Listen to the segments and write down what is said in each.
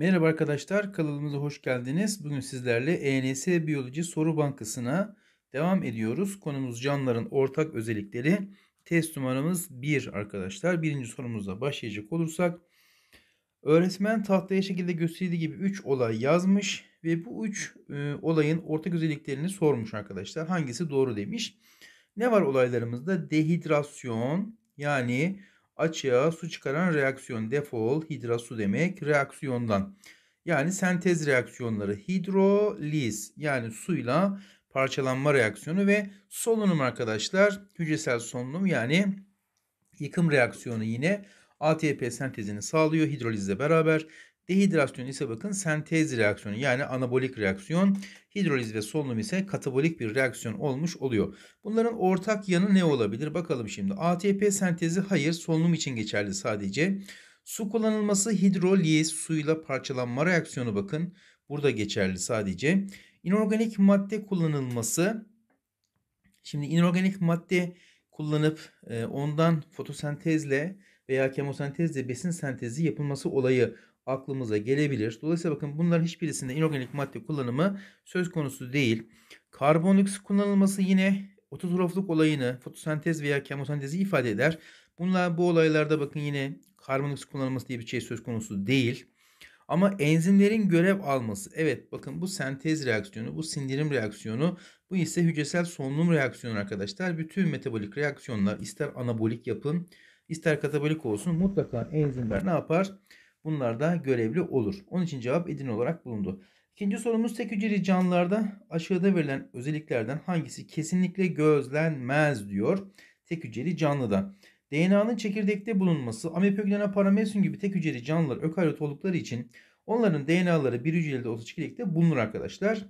Merhaba arkadaşlar, kanalımıza hoş geldiniz. Bugün sizlerle ENS Biyoloji Soru Bankası'na devam ediyoruz. Konumuz canlıların ortak özellikleri. Test numaramız 1 arkadaşlar. Birinci sorumuzla başlayacak olursak. Öğretmen tahtaya şekilde gösterildiği gibi 3 olay yazmış ve bu 3 e, olayın ortak özelliklerini sormuş arkadaşlar. Hangisi doğru demiş. Ne var olaylarımızda? Dehidrasyon yani açığa su çıkaran reaksiyon defol hidra su demek reaksiyondan. Yani sentez reaksiyonları hidroliz yani suyla parçalanma reaksiyonu ve solunum arkadaşlar hücresel solunum yani yıkım reaksiyonu yine ATP sentezini sağlıyor hidrolizle beraber Dehidrasyon ise bakın sentez reaksiyonu yani anabolik reaksiyon. Hidroliz ve solunum ise katabolik bir reaksiyon olmuş oluyor. Bunların ortak yanı ne olabilir? Bakalım şimdi. ATP sentezi hayır solunum için geçerli sadece. Su kullanılması hidroliz suyla parçalanma reaksiyonu bakın. Burada geçerli sadece. İnorganik madde kullanılması. Şimdi inorganik madde kullanıp e, ondan fotosentezle veya kemosentezle besin sentezi yapılması olayı aklımıza gelebilir. Dolayısıyla bakın bunların hiçbirisinde inorganik madde kullanımı söz konusu değil. Karbondioksit kullanılması yine ototrofluk olayını fotosentez veya kemosentezi ifade eder. Bunlar bu olaylarda bakın yine karbondioksit kullanılması diye bir şey söz konusu değil. Ama enzimlerin görev alması. Evet bakın bu sentez reaksiyonu, bu sindirim reaksiyonu, bu ise hücresel solunum reaksiyonu arkadaşlar. Bütün metabolik reaksiyonlar ister anabolik yapın, ister katabolik olsun mutlaka enzimler ne yapar? bunlar da görevli olur. Onun için cevap edin olarak bulundu. İkinci sorumuz tek hücreli canlılarda aşağıda verilen özelliklerden hangisi kesinlikle gözlenmez diyor tek hücreli canlıda. DNA'nın çekirdekte bulunması amipöglena paramesyum gibi tek hücreli canlılar ökaryot oldukları için onların DNA'ları bir hücrede olsa çekirdekte bulunur arkadaşlar.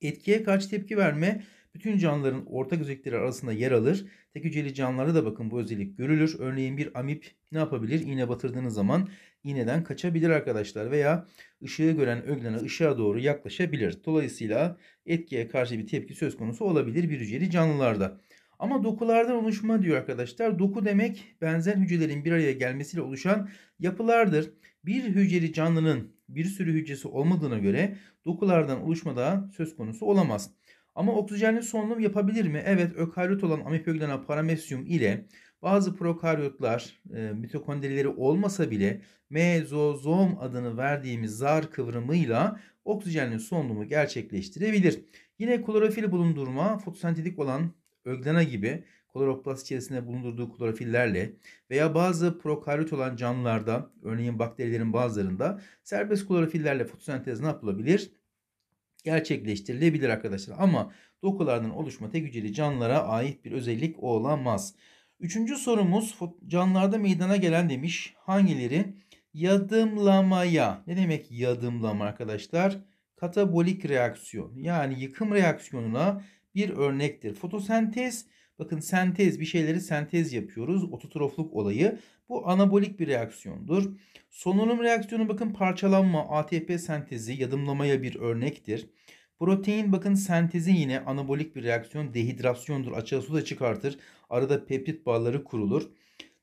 Etkiye karşı tepki verme bütün canlıların ortak özellikleri arasında yer alır. Tek hücreli canlılarda da bakın bu özellik görülür. Örneğin bir amip ne yapabilir? İğne batırdığınız zaman iğneden kaçabilir arkadaşlar veya ışığı gören öglene ışığa doğru yaklaşabilir. Dolayısıyla etkiye karşı bir tepki söz konusu olabilir bir hücreli canlılarda. Ama dokulardan oluşma diyor arkadaşlar. Doku demek benzer hücrelerin bir araya gelmesiyle oluşan yapılardır. Bir hücreli canlının bir sürü hücresi olmadığına göre dokulardan oluşma da söz konusu olamaz. Ama oksijenli solunum yapabilir mi? Evet ökaryot olan amipöglena paramesyum ile bazı prokaryotlar e, mitokondrileri olmasa bile mezozom adını verdiğimiz zar kıvrımıyla oksijenli solunumu gerçekleştirebilir. Yine klorofil bulundurma fotosentetik olan öglena gibi kloroplast içerisinde bulundurduğu klorofillerle veya bazı prokaryot olan canlılarda örneğin bakterilerin bazılarında serbest klorofillerle fotosentez ne yapılabilir? gerçekleştirilebilir arkadaşlar. Ama dokulardan oluşma tek hücreli canlılara ait bir özellik olamaz. Üçüncü sorumuz canlılarda meydana gelen demiş hangileri yadımlamaya ne demek yadımlama arkadaşlar? Katabolik reaksiyon yani yıkım reaksiyonuna bir örnektir. Fotosentez bakın sentez bir şeyleri sentez yapıyoruz ototrofluk olayı bu anabolik bir reaksiyondur. Solunum reaksiyonu bakın parçalanma ATP sentezi yadımlamaya bir örnektir. Protein bakın sentezi yine anabolik bir reaksiyon dehidrasyondur. Açığa su da çıkartır. Arada peptit bağları kurulur.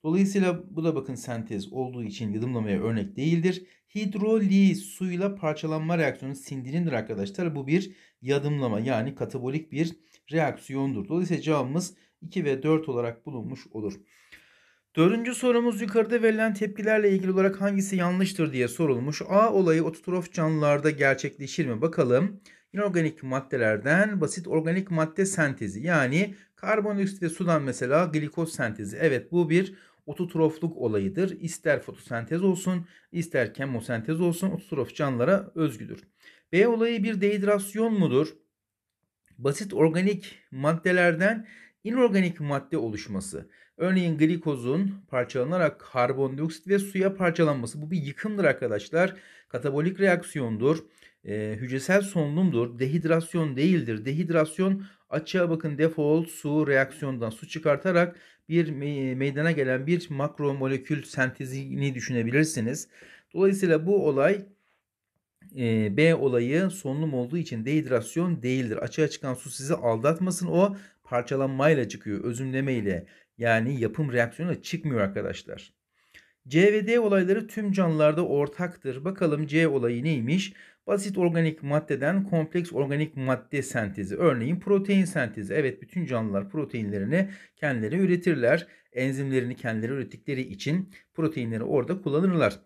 Dolayısıyla bu da bakın sentez olduğu için yadımlamaya örnek değildir. Hidroliz suyla parçalanma reaksiyonu sindirimdir arkadaşlar. Bu bir yadımlama yani katabolik bir reaksiyondur. Dolayısıyla cevabımız 2 ve 4 olarak bulunmuş olur. Dördüncü sorumuz yukarıda verilen tepkilerle ilgili olarak hangisi yanlıştır diye sorulmuş. A olayı ototrof canlılarda gerçekleşir mi? Bakalım inorganik maddelerden basit organik madde sentezi yani karbondioksit ve sudan mesela glikoz sentezi. Evet bu bir ototrofluk olayıdır. İster fotosentez olsun, ister kemosentez olsun ototrof canlılara özgüdür. B olayı bir dehidrasyon mudur? Basit organik maddelerden inorganik madde oluşması. Örneğin glikozun parçalanarak karbondioksit ve suya parçalanması. Bu bir yıkımdır arkadaşlar. Katabolik reaksiyondur e, hücresel solunumdur. Dehidrasyon değildir. Dehidrasyon açığa bakın default su reaksiyondan su çıkartarak bir meydana gelen bir makromolekül sentezini düşünebilirsiniz. Dolayısıyla bu olay e, B olayı solunum olduğu için dehidrasyon değildir. Açığa çıkan su sizi aldatmasın. O parçalanmayla çıkıyor, özümlemeyle. Yani yapım reaksiyonu çıkmıyor arkadaşlar. C ve D olayları tüm canlılarda ortaktır. Bakalım C olayı neymiş? Basit organik maddeden kompleks organik madde sentezi. Örneğin protein sentezi. Evet bütün canlılar proteinlerini kendileri üretirler. Enzimlerini kendileri ürettikleri için proteinleri orada kullanırlar.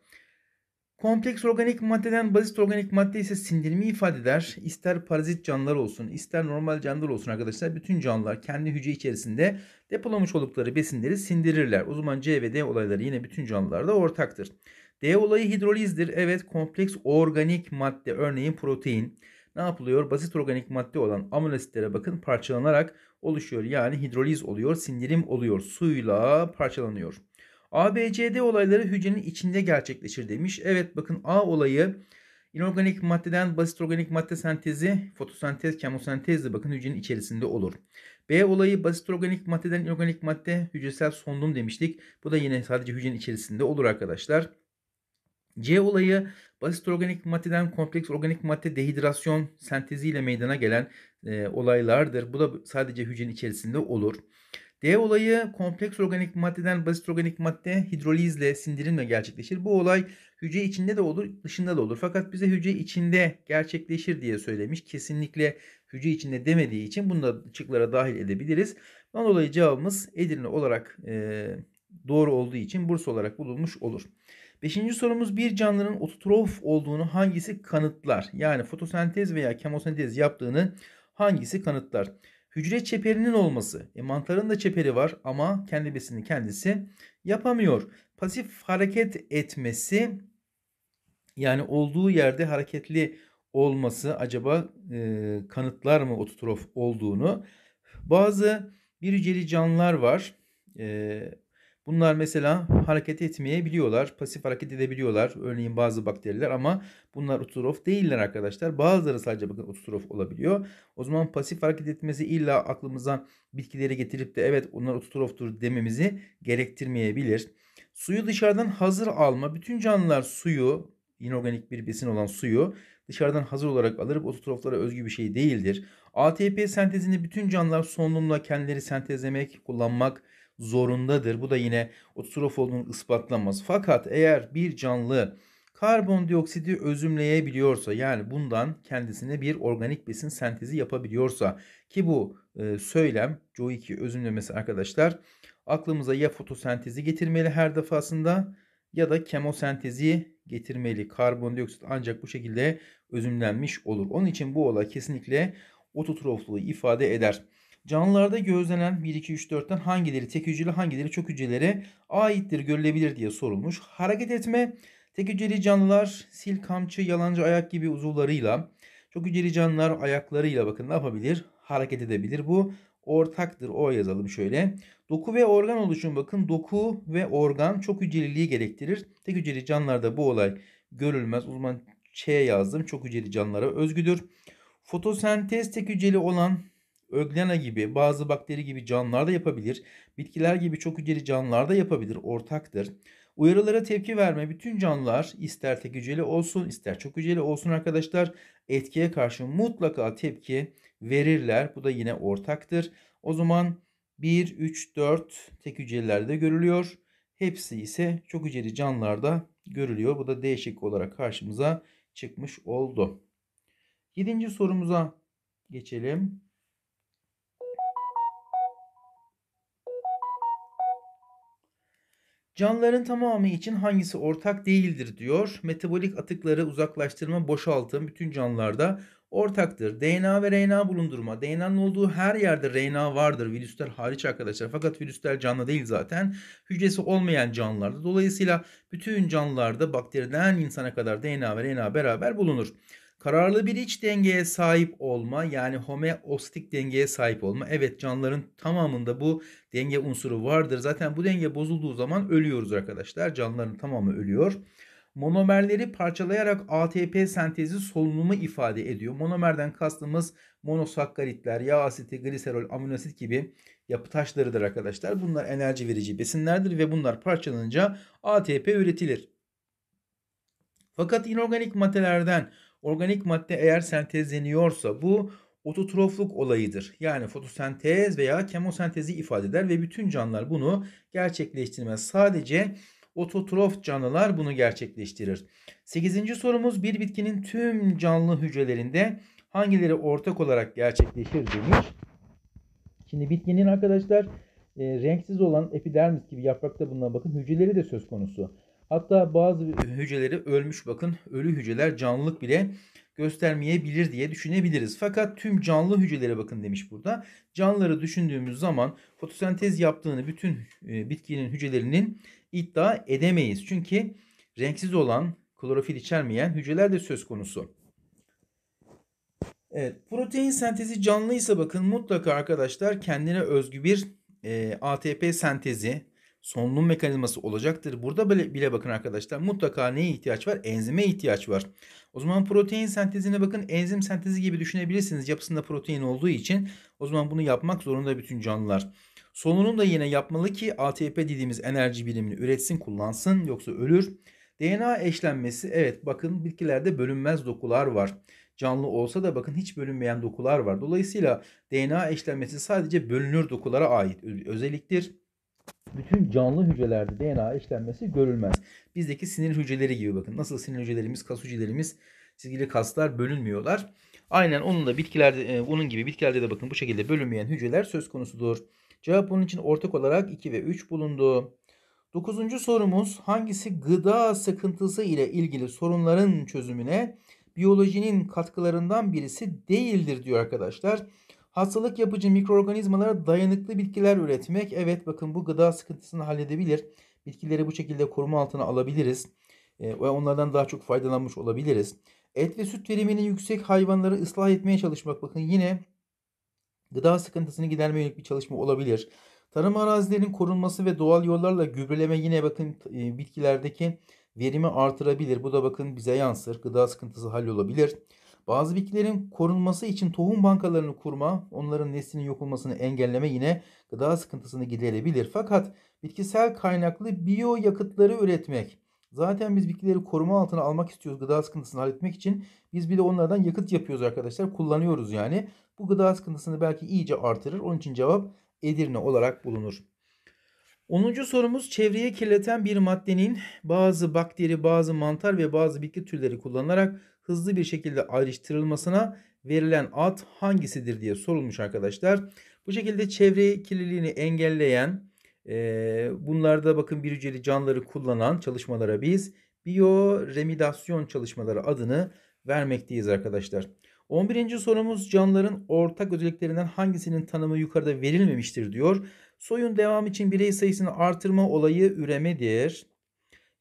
Kompleks organik maddeden basit organik madde ise sindirimi ifade eder. İster parazit canlılar olsun, ister normal canlılar olsun arkadaşlar. Bütün canlılar kendi hücre içerisinde depolamış oldukları besinleri sindirirler. O zaman C ve D olayları yine bütün canlılarda ortaktır. D olayı hidrolizdir. Evet kompleks organik madde örneğin protein ne yapılıyor? Basit organik madde olan amino bakın parçalanarak oluşuyor. Yani hidroliz oluyor, sindirim oluyor. Suyla parçalanıyor. ABCD olayları hücrenin içinde gerçekleşir demiş. Evet bakın A olayı inorganik maddeden basit organik madde sentezi, fotosentez, kemosentez de bakın hücrenin içerisinde olur. B olayı basit organik maddeden inorganik madde hücresel sondum demiştik. Bu da yine sadece hücrenin içerisinde olur arkadaşlar. C olayı basit organik maddeden kompleks organik madde dehidrasyon senteziyle meydana gelen e, olaylardır. Bu da sadece hücrenin içerisinde olur. D olayı kompleks organik maddeden basit organik madde hidrolizle sindirimle gerçekleşir. Bu olay hücre içinde de olur, dışında da olur. Fakat bize hücre içinde gerçekleşir diye söylemiş. Kesinlikle hücre içinde demediği için bunu da çıklara dahil edebiliriz. Bundan dolayı cevabımız Edirne olarak e, doğru olduğu için Bursa olarak bulunmuş olur. Beşinci sorumuz bir canlının ototrof olduğunu hangisi kanıtlar? Yani fotosentez veya kemosentez yaptığını hangisi kanıtlar? Hücre çeperinin olması. E, mantarın da çeperi var ama kendi besini kendisi yapamıyor. Pasif hareket etmesi yani olduğu yerde hareketli olması acaba e, kanıtlar mı ototrof olduğunu? Bazı bir hücreli canlılar var. E, Bunlar mesela hareket etmeyebiliyorlar, pasif hareket edebiliyorlar. Örneğin bazı bakteriler ama bunlar ototrof değiller arkadaşlar. Bazıları sadece bakın ototrof olabiliyor. O zaman pasif hareket etmesi illa aklımıza bitkileri getirip de evet onlar ototroftur dememizi gerektirmeyebilir. Suyu dışarıdan hazır alma. Bütün canlılar suyu, inorganik bir besin olan suyu dışarıdan hazır olarak alırıp ototroflara özgü bir şey değildir. ATP sentezini bütün canlılar solunumla kendileri sentezlemek, kullanmak, zorundadır. Bu da yine ototrof olduğunu ispatlamaz. Fakat eğer bir canlı karbondioksidi özümleyebiliyorsa yani bundan kendisine bir organik besin sentezi yapabiliyorsa ki bu e, söylem CO2 özümlemesi arkadaşlar aklımıza ya fotosentezi getirmeli her defasında ya da kemosentezi getirmeli. Karbondioksit ancak bu şekilde özümlenmiş olur. Onun için bu olay kesinlikle ototrofluğu ifade eder. Canlılarda gözlenen 1, 2, 3, 4'ten hangileri tek hücreli hangileri çok hücrelere aittir görülebilir diye sorulmuş. Hareket etme tek hücreli canlılar sil, kamçı, yalancı ayak gibi uzuvlarıyla çok hücreli canlılar ayaklarıyla bakın ne yapabilir? Hareket edebilir. Bu ortaktır. O yazalım şöyle. Doku ve organ oluşumu bakın doku ve organ çok hücreliliği gerektirir. Tek hücreli canlılarda bu olay görülmez. Uzman Ç yazdım. Çok hücreli canlılara özgüdür. Fotosentez tek hücreli olan Öglena gibi, bazı bakteri gibi canlılar da yapabilir. Bitkiler gibi çok hücreli canlılar da yapabilir, ortaktır. Uyarılara tepki verme bütün canlılar ister tek hücreli olsun ister çok hücreli olsun arkadaşlar etkiye karşı mutlaka tepki verirler. Bu da yine ortaktır. O zaman 1, 3, 4 tek hücrelerde görülüyor. Hepsi ise çok hücreli canlılarda görülüyor. Bu da değişik olarak karşımıza çıkmış oldu. Yedinci sorumuza geçelim. Canlıların tamamı için hangisi ortak değildir diyor. Metabolik atıkları uzaklaştırma, boşaltım bütün canlılarda ortaktır. DNA ve RNA bulundurma. DNA'nın olduğu her yerde RNA vardır. Virüsler hariç arkadaşlar. Fakat virüsler canlı değil zaten. Hücresi olmayan canlılarda. Dolayısıyla bütün canlılarda bakteriden insana kadar DNA ve RNA beraber bulunur. Kararlı bir iç dengeye sahip olma yani homeostik dengeye sahip olma. Evet canlıların tamamında bu denge unsuru vardır. Zaten bu denge bozulduğu zaman ölüyoruz arkadaşlar. Canlıların tamamı ölüyor. Monomerleri parçalayarak ATP sentezi solunumu ifade ediyor. Monomerden kastımız monosakkaritler, yağ asiti, gliserol, aminoasit gibi yapı taşlarıdır arkadaşlar. Bunlar enerji verici besinlerdir ve bunlar parçalanınca ATP üretilir. Fakat inorganik maddelerden Organik madde eğer sentezleniyorsa bu ototrofluk olayıdır. Yani fotosentez veya kemosentezi ifade eder ve bütün canlılar bunu gerçekleştirmez. Sadece ototrof canlılar bunu gerçekleştirir. 8. sorumuz bir bitkinin tüm canlı hücrelerinde hangileri ortak olarak gerçekleşir demiş. Şimdi bitkinin arkadaşlar e, renksiz olan epidermis gibi yaprakta bulunan bakın hücreleri de söz konusu. Hatta bazı hücreleri ölmüş bakın. Ölü hücreler canlılık bile göstermeyebilir diye düşünebiliriz. Fakat tüm canlı hücrelere bakın demiş burada. Canlıları düşündüğümüz zaman fotosentez yaptığını bütün e, bitkinin hücrelerinin iddia edemeyiz. Çünkü renksiz olan klorofil içermeyen hücreler de söz konusu. Evet, protein sentezi canlıysa bakın mutlaka arkadaşlar kendine özgü bir e, ATP sentezi solunum mekanizması olacaktır. Burada bile, bile bakın arkadaşlar mutlaka neye ihtiyaç var? Enzime ihtiyaç var. O zaman protein sentezine bakın enzim sentezi gibi düşünebilirsiniz. Yapısında protein olduğu için o zaman bunu yapmak zorunda bütün canlılar. Solunum da yine yapmalı ki ATP dediğimiz enerji birimini üretsin, kullansın yoksa ölür. DNA eşlenmesi evet bakın bitkilerde bölünmez dokular var. Canlı olsa da bakın hiç bölünmeyen dokular var. Dolayısıyla DNA eşlenmesi sadece bölünür dokulara ait özelliktir bütün canlı hücrelerde DNA işlenmesi görülmez. Bizdeki sinir hücreleri gibi bakın. Nasıl sinir hücrelerimiz, kas hücrelerimiz, silgili kaslar bölünmüyorlar. Aynen onun da bitkilerde, onun e, gibi bitkilerde de bakın bu şekilde bölünmeyen hücreler söz konusudur. Cevap bunun için ortak olarak 2 ve 3 bulundu. Dokuzuncu sorumuz hangisi gıda sıkıntısı ile ilgili sorunların çözümüne biyolojinin katkılarından birisi değildir diyor arkadaşlar. Hastalık yapıcı mikroorganizmalara dayanıklı bitkiler üretmek. Evet bakın bu gıda sıkıntısını halledebilir. Bitkileri bu şekilde koruma altına alabiliriz. E, ve onlardan daha çok faydalanmış olabiliriz. Et ve süt verimini yüksek hayvanları ıslah etmeye çalışmak. Bakın yine gıda sıkıntısını gidermeye yönelik bir çalışma olabilir. Tarım arazilerinin korunması ve doğal yollarla gübreleme yine bakın e, bitkilerdeki verimi artırabilir. Bu da bakın bize yansır. Gıda sıkıntısı hallolabilir. olabilir. Bazı bitkilerin korunması için tohum bankalarını kurma, onların neslinin yok olmasını engelleme yine gıda sıkıntısını giderebilir. Fakat bitkisel kaynaklı biyo yakıtları üretmek. Zaten biz bitkileri koruma altına almak istiyoruz gıda sıkıntısını halletmek için. Biz bir de onlardan yakıt yapıyoruz arkadaşlar. Kullanıyoruz yani. Bu gıda sıkıntısını belki iyice artırır. Onun için cevap Edirne olarak bulunur. 10. sorumuz çevreye kirleten bir maddenin bazı bakteri, bazı mantar ve bazı bitki türleri kullanılarak hızlı bir şekilde ayrıştırılmasına verilen ad hangisidir diye sorulmuş arkadaşlar. Bu şekilde çevre kirliliğini engelleyen e, bunlarda bakın bir hücreli canlıları kullanan çalışmalara biz biyoremidasyon çalışmaları adını vermekteyiz arkadaşlar. 11. sorumuz canlıların ortak özelliklerinden hangisinin tanımı yukarıda verilmemiştir diyor. Soyun devam için birey sayısını artırma olayı üremedir.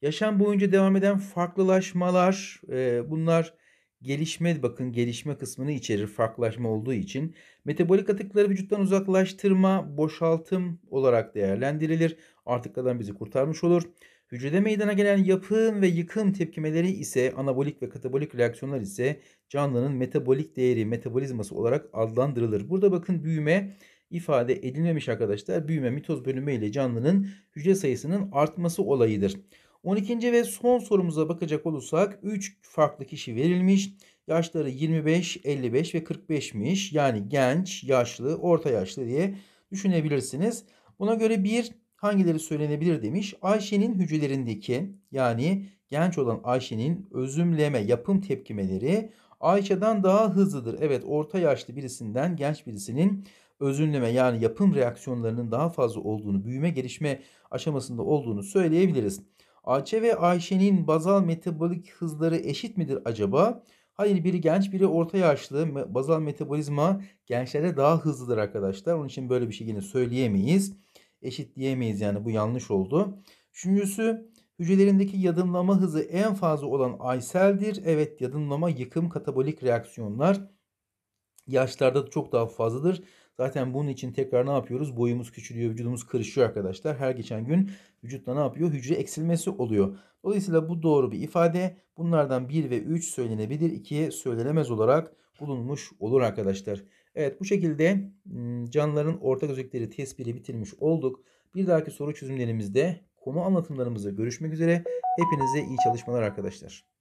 Yaşam boyunca devam eden farklılaşmalar e, bunlar gelişme bakın gelişme kısmını içerir farklılaşma olduğu için metabolik atıkları vücuttan uzaklaştırma, boşaltım olarak değerlendirilir. Artık adam bizi kurtarmış olur. Hücrede meydana gelen yapım ve yıkım tepkimeleri ise anabolik ve katabolik reaksiyonlar ise canlının metabolik değeri, metabolizması olarak adlandırılır. Burada bakın büyüme ifade edilmemiş arkadaşlar. Büyüme mitoz bölünme ile canlının hücre sayısının artması olayıdır. 12. ve son sorumuza bakacak olursak 3 farklı kişi verilmiş. Yaşları 25, 55 ve 45'miş. Yani genç, yaşlı, orta yaşlı diye düşünebilirsiniz. Buna göre bir hangileri söylenebilir demiş. Ayşe'nin hücrelerindeki yani genç olan Ayşe'nin özümleme, yapım tepkimeleri Ayşe'den daha hızlıdır. Evet orta yaşlı birisinden genç birisinin özünleme yani yapım reaksiyonlarının daha fazla olduğunu, büyüme gelişme aşamasında olduğunu söyleyebiliriz. Ayça ve Ayşe'nin bazal metabolik hızları eşit midir acaba? Hayır biri genç biri orta yaşlı. Bazal metabolizma gençlere daha hızlıdır arkadaşlar. Onun için böyle bir şey yine söyleyemeyiz. Eşit diyemeyiz yani bu yanlış oldu. Üçüncüsü hücrelerindeki yadımlama hızı en fazla olan Aysel'dir. Evet yadımlama yıkım katabolik reaksiyonlar yaşlarda çok daha fazladır. Zaten bunun için tekrar ne yapıyoruz? Boyumuz küçülüyor, vücudumuz kırışıyor arkadaşlar. Her geçen gün vücutta ne yapıyor? Hücre eksilmesi oluyor. Dolayısıyla bu doğru bir ifade. Bunlardan 1 ve 3 söylenebilir, 2 söylenemez olarak bulunmuş olur arkadaşlar. Evet bu şekilde hmm, canlıların ortak özellikleri tespiti bitirmiş olduk. Bir dahaki soru çözümlerimizde konu anlatımlarımızı görüşmek üzere. Hepinize iyi çalışmalar arkadaşlar.